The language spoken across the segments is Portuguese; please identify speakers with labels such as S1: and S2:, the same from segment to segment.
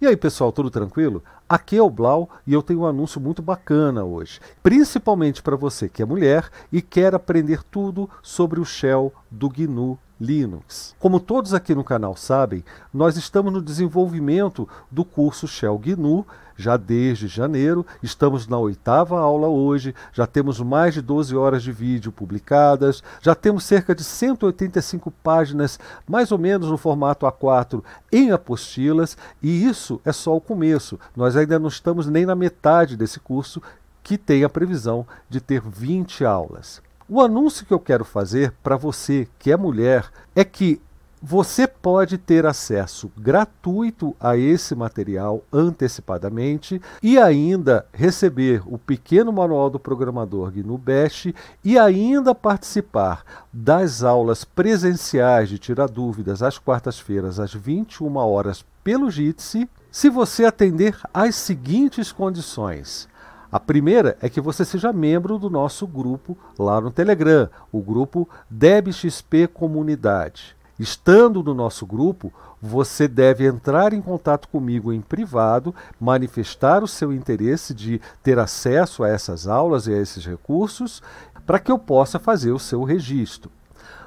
S1: E aí, pessoal, tudo tranquilo? Aqui é o Blau e eu tenho um anúncio muito bacana hoje, principalmente para você que é mulher e quer aprender tudo sobre o shell do GNU Linux. Como todos aqui no canal sabem, nós estamos no desenvolvimento do curso Shell GNU já desde janeiro, estamos na oitava aula hoje, já temos mais de 12 horas de vídeo publicadas, já temos cerca de 185 páginas, mais ou menos no formato A4, em apostilas, e isso é só o começo. Nós ainda não estamos nem na metade desse curso, que tem a previsão de ter 20 aulas. O anúncio que eu quero fazer para você que é mulher é que você pode ter acesso gratuito a esse material antecipadamente e ainda receber o pequeno manual do programador GNU Bash e ainda participar das aulas presenciais de tirar dúvidas às quartas-feiras às 21 horas pelo Jitsi, se você atender às seguintes condições a primeira é que você seja membro do nosso grupo lá no Telegram, o grupo DebXP Comunidade. Estando no nosso grupo, você deve entrar em contato comigo em privado, manifestar o seu interesse de ter acesso a essas aulas e a esses recursos, para que eu possa fazer o seu registro.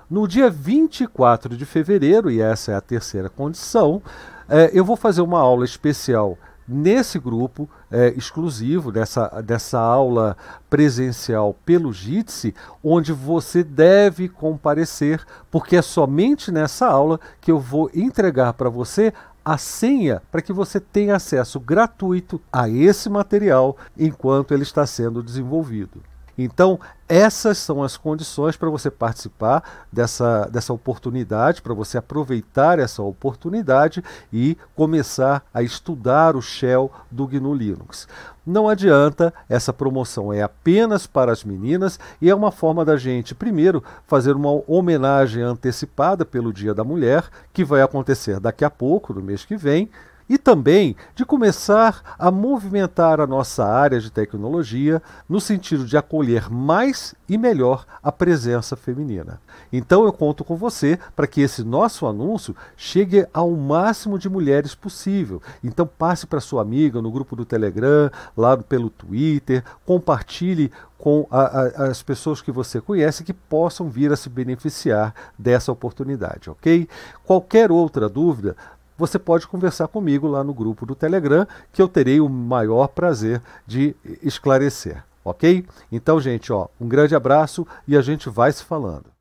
S1: No dia 24 de fevereiro, e essa é a terceira condição, eh, eu vou fazer uma aula especial nesse grupo é, exclusivo, dessa, dessa aula presencial pelo JITSE, onde você deve comparecer, porque é somente nessa aula que eu vou entregar para você a senha para que você tenha acesso gratuito a esse material enquanto ele está sendo desenvolvido. Então, essas são as condições para você participar dessa, dessa oportunidade, para você aproveitar essa oportunidade e começar a estudar o Shell do GNU Linux. Não adianta, essa promoção é apenas para as meninas e é uma forma da gente, primeiro, fazer uma homenagem antecipada pelo Dia da Mulher, que vai acontecer daqui a pouco, no mês que vem, e também de começar a movimentar a nossa área de tecnologia no sentido de acolher mais e melhor a presença feminina. Então eu conto com você para que esse nosso anúncio chegue ao máximo de mulheres possível. Então passe para sua amiga no grupo do Telegram, lá pelo Twitter, compartilhe com a, a, as pessoas que você conhece que possam vir a se beneficiar dessa oportunidade, ok? Qualquer outra dúvida, você pode conversar comigo lá no grupo do Telegram, que eu terei o maior prazer de esclarecer, ok? Então, gente, ó, um grande abraço e a gente vai se falando.